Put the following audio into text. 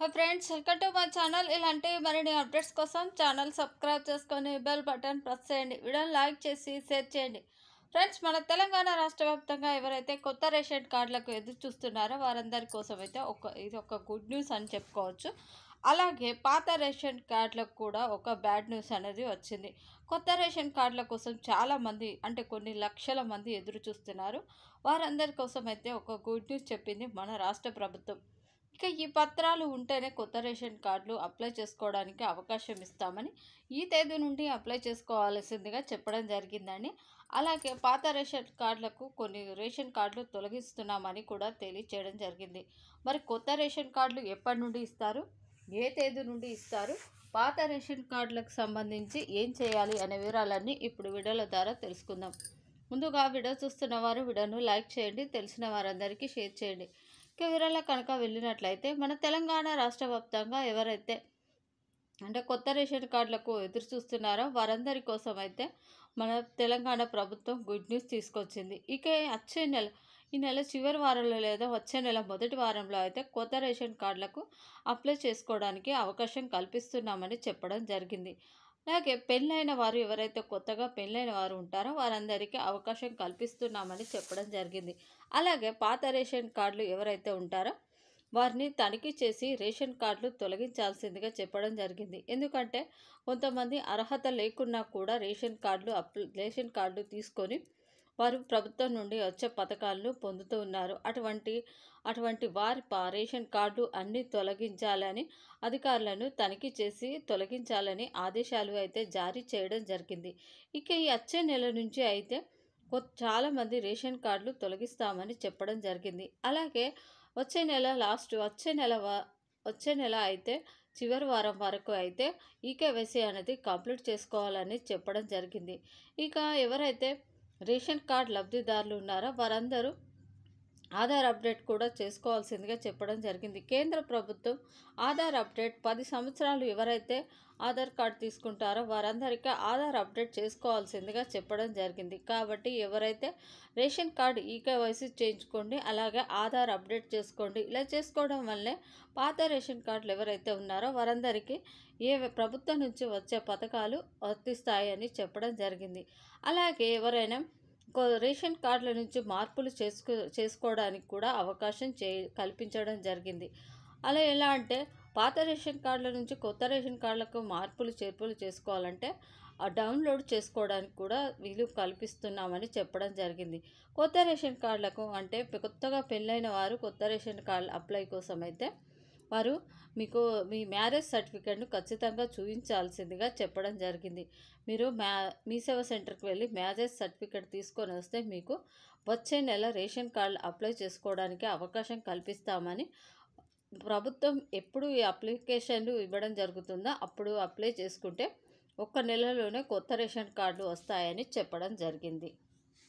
hi friends welcome to మా channel ఇలాంటి మరిన్ని అప్డేట్స్ కోసం ఛానల్ సబ్స్క్రైబ్ చేసుకొని బెల్ బటన్ ప్రెస్ చేయండి వీడియోని లైక్ చేసి షేర్ చేయండి ఫ్రెండ్స్ మన తెలంగాణ రాష్ట్ర వ్యాప్తంగా ఎవరైతే కొత్త రేషన్ కార్డులకు ఎదురు చూస్తున్నారో వారందరి కోసం అయితే ఒక ఇది ఒక గుడ్ న్యూస్ అని చెప్పుకోవచ్చు అలాగే పాత రేషన్ కార్డులకు కూడా ఒక బ్యాడ్ న్యూస్ అనేది వచ్చింది కొత్త రేషన్ కార్డుల కోసం చాలామంది అంటే కొన్ని లక్షల మంది ఎదురు చూస్తున్నారు వారందరి కోసం అయితే ఒక గుడ్ న్యూస్ చెప్పింది మన రాష్ట్ర ప్రభుత్వం ఇక ఈ పత్రాలు ఉంటేనే కొత్త రేషన్ కార్డులు అప్లై చేసుకోవడానికి అవకాశం ఇస్తామని ఈ తేదీ నుండి అప్లై చేసుకోవాల్సిందిగా చెప్పడం జరిగిందండి అలాగే పాత రేషన్ కార్డులకు కొన్ని రేషన్ కార్డులు తొలగిస్తున్నామని కూడా తెలియచేయడం జరిగింది మరి కొత్త రేషన్ కార్డులు ఎప్పటి నుండి ఇస్తారు ఏ తేదీ నుండి ఇస్తారు పాత రేషన్ కార్డులకు సంబంధించి ఏం చేయాలి అనే వివరాలన్నీ ఇప్పుడు వీడియోల ద్వారా తెలుసుకుందాం ముందుగా వీడియో చూస్తున్న వారు వీడియోను లైక్ చేయండి తెలిసిన వారందరికీ షేర్ చేయండి వివరాల కనుక వెళ్ళినట్లయితే మన తెలంగాణ రాష్ట్ర వ్యాప్తంగా ఎవరైతే అంటే కొత్త రేషన్ కార్డులకు ఎదురు చూస్తున్నారో వారందరి కోసం అయితే మన తెలంగాణ ప్రభుత్వం గుడ్ న్యూస్ తీసుకొచ్చింది ఇక వచ్చే నెల ఈ నెల చివరి వారంలో లేదా వచ్చే నెల మొదటి వారంలో అయితే కొత్త రేషన్ కార్డులకు అప్లై చేసుకోవడానికి అవకాశం కల్పిస్తున్నామని చెప్పడం జరిగింది అలాగే పెళ్ళైన వారు ఎవరైతే కొత్తగా పెళ్ళైన వారు ఉంటారో వారందరికీ అవకాశం కల్పిస్తున్నామని చెప్పడం జరిగింది అలాగే పాత రేషన్ కార్డులు ఎవరైతే ఉంటారో వారిని తనిఖీ చేసి రేషన్ కార్డులు తొలగించాల్సిందిగా చెప్పడం జరిగింది ఎందుకంటే కొంతమంది అర్హత లేకున్నా కూడా రేషన్ కార్డులు అప్ రేషన్ కార్డులు తీసుకొని వారు ప్రభుత్వం నుండి వచ్చే పథకాలను పొందుతూ ఉన్నారు అటువంటి అటువంటి వారి రేషన్ కార్డు అన్ని తొలగించాలని అధికారులను తనిఖీ చేసి తొలగించాలని ఆదేశాలు అయితే జారీ చేయడం జరిగింది ఇక ఈ వచ్చే నెల నుంచి అయితే చాలామంది రేషన్ కార్డులు తొలగిస్తామని చెప్పడం జరిగింది అలాగే వచ్చే నెల లాస్ట్ వచ్చే నెల వచ్చే నెల అయితే చివరి వారం వరకు అయితే ఈకేవైసీ అనేది కంప్లీట్ చేసుకోవాలని చెప్పడం జరిగింది ఇక ఎవరైతే రేషన్ కార్డు లబ్ధిదారులు ఉన్నారా వారందరూ ఆధార్ అప్డేట్ కూడా చేసుకోవాల్సిందిగా చెప్పడం జరిగింది కేంద్ర ప్రభుత్వం ఆధార్ అప్డేట్ పది సంవత్సరాలు ఎవరైతే ఆధార్ కార్డు తీసుకుంటారో వారందరికీ ఆధార్ అప్డేట్ చేసుకోవాల్సిందిగా చెప్పడం జరిగింది కాబట్టి ఎవరైతే రేషన్ కార్డు ఈకేవైసీ చేయించుకోండి అలాగే ఆధార్ అప్డేట్ చేసుకోండి ఇలా చేసుకోవడం వల్లే పాత రేషన్ కార్డులు ఎవరైతే ఉన్నారో వారందరికీ ఏ ప్రభుత్వం నుంచి వచ్చే పథకాలు వర్తిస్తాయని చెప్పడం జరిగింది అలాగే ఎవరైనా రేషన్ కార్డుల నుంచి మార్పులు చేసుకో చేసుకోవడానికి కూడా అవకాశం చే కల్పించడం జరిగింది అలా ఎలా అంటే పాత రేషన్ కార్డుల నుంచి కొత్త రేషన్ కార్డులకు మార్పులు చేర్పులు చేసుకోవాలంటే ఆ డౌన్లోడ్ చేసుకోవడానికి కూడా వీలు కల్పిస్తున్నామని చెప్పడం జరిగింది కొత్త రేషన్ కార్డులకు అంటే కొత్తగా పెళ్ళైన వారు కొత్త రేషన్ కార్డు అప్లై కోసం అయితే వారు మీకు మీ మ్యారేజ్ సర్టిఫికేట్ను ఖచ్చితంగా చూపించాల్సిందిగా చెప్పడం జరిగింది మీరు మ్యా మీ సేవ సెంటర్కి వెళ్ళి మ్యారేజ్ సర్టిఫికేట్ తీసుకొని వస్తే మీకు వచ్చే నెల రేషన్ కార్డు అప్లై చేసుకోవడానికి అవకాశం కల్పిస్తామని ప్రభుత్వం ఎప్పుడు ఈ అప్లికేషన్లు ఇవ్వడం జరుగుతుందో అప్పుడు అప్లై చేసుకుంటే ఒక్క నెలలోనే కొత్త రేషన్ కార్డులు వస్తాయని చెప్పడం జరిగింది